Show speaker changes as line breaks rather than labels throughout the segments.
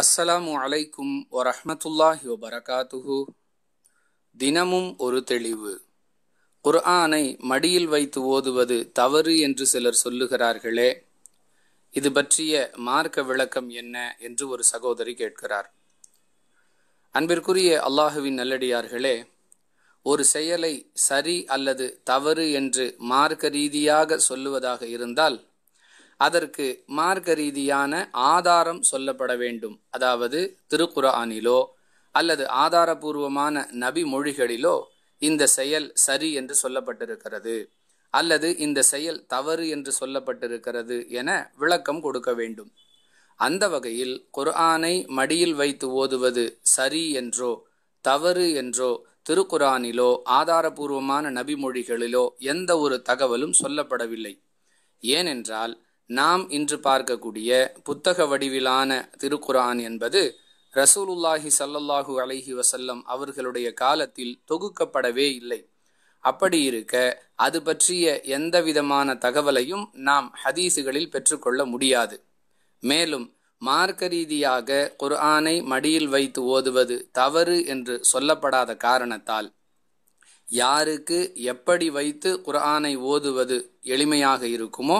அஸ்ஸலாமு அலைக்கும் வரஹமத்துல்லாஹி வபரகாத்துஹு தினமும் ஒரு தெளிவு குர்ஆனை மடியில் வைத்து ஓதுவது தவறு என்று சிலர் சொல்லுகிறார்களே இது பற்றிய மார்க்க விளக்கம் என்ன என்று ஒரு சகோதரி கேட்கிறார் அன்பிற்குரிய அல்லாஹுவின் நல்லடியார்களே ஒரு செயலை சரி அல்லது தவறு என்று மார்க்க ரீதியாக சொல்லுவதாக இருந்தால் அதற்கு மார்க்க ரீதியான ஆதாரம் சொல்லப்பட வேண்டும் அதாவது திருக்குரானிலோ அல்லது ஆதாரபூர்வமான நபி மொழிகளிலோ இந்த செயல் சரி என்று சொல்லப்பட்டிருக்கிறது அல்லது இந்த செயல் தவறு என்று சொல்லப்பட்டிருக்கிறது என விளக்கம் கொடுக்க வேண்டும் அந்த வகையில் குர்ஆனை மடியில் வைத்து ஓதுவது சரி என்றோ தவறு என்றோ திருக்குரானிலோ ஆதாரபூர்வமான நபிமொழிகளிலோ எந்த ஒரு தகவலும் சொல்லப்படவில்லை ஏனென்றால் நாம் இன்று பார்க்கக்கூடிய புத்தக வடிவிலான திருக்குரான் என்பது ரசூலுல்லாஹி சல்லல்லாஹு அலஹி வசல்லம் அவர்களுடைய காலத்தில் தொகுக்கப்படவே இல்லை அப்படி இருக்க அது பற்றிய எந்த விதமான தகவலையும் நாம் ஹதீசுகளில் பெற்றுக்கொள்ள முடியாது மேலும் மார்க்க ரீதியாக குர்ஆனை மடியில் வைத்து ஓதுவது தவறு என்று சொல்லப்படாத காரணத்தால் யாருக்கு எப்படி வைத்து குர்ஆனை ஓதுவது எளிமையாக இருக்குமோ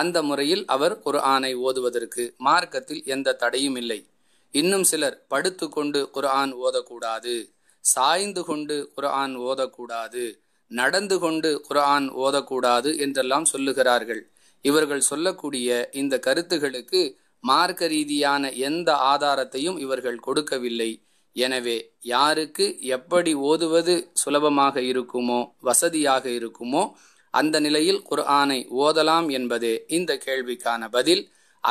அந்த முறையில் அவர் குர்ஆனை ஓதுவதற்கு மார்க்கத்தில் எந்த தடையும் இல்லை இன்னும் சிலர் படுத்து கொண்டு குர்ஆன் ஓதக்கூடாது சாய்ந்து கொண்டு குர்ஆன் ஓதக்கூடாது நடந்து கொண்டு குர்ஆன் ஓதக்கூடாது என்றெல்லாம் சொல்லுகிறார்கள் இவர்கள் சொல்லக்கூடிய இந்த கருத்துகளுக்கு மார்க்க ரீதியான எந்த ஆதாரத்தையும் இவர்கள் கொடுக்கவில்லை எனவே யாருக்கு எப்படி ஓதுவது சுலபமாக இருக்குமோ வசதியாக இருக்குமோ அந்த நிலையில் குர்ஆனை ஓதலாம் என்பதே இந்த கேள்விக்கான பதில்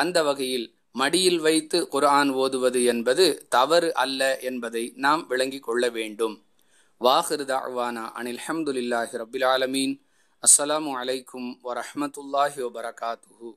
அந்த வகையில் மடியில் வைத்து குர்ஆன் ஓதுவது என்பது தவறு அல்ல என்பதை நாம் விளங்கிக் கொள்ள வேண்டும் வாஹிருதாவானா அனில் ஹம்துலில்லாஹி ரபுல் ஆலமீன் அஸ்ஸலாமு அலைக்கும் வரஹமத்துல்லாஹி வபரகாத்துஹூ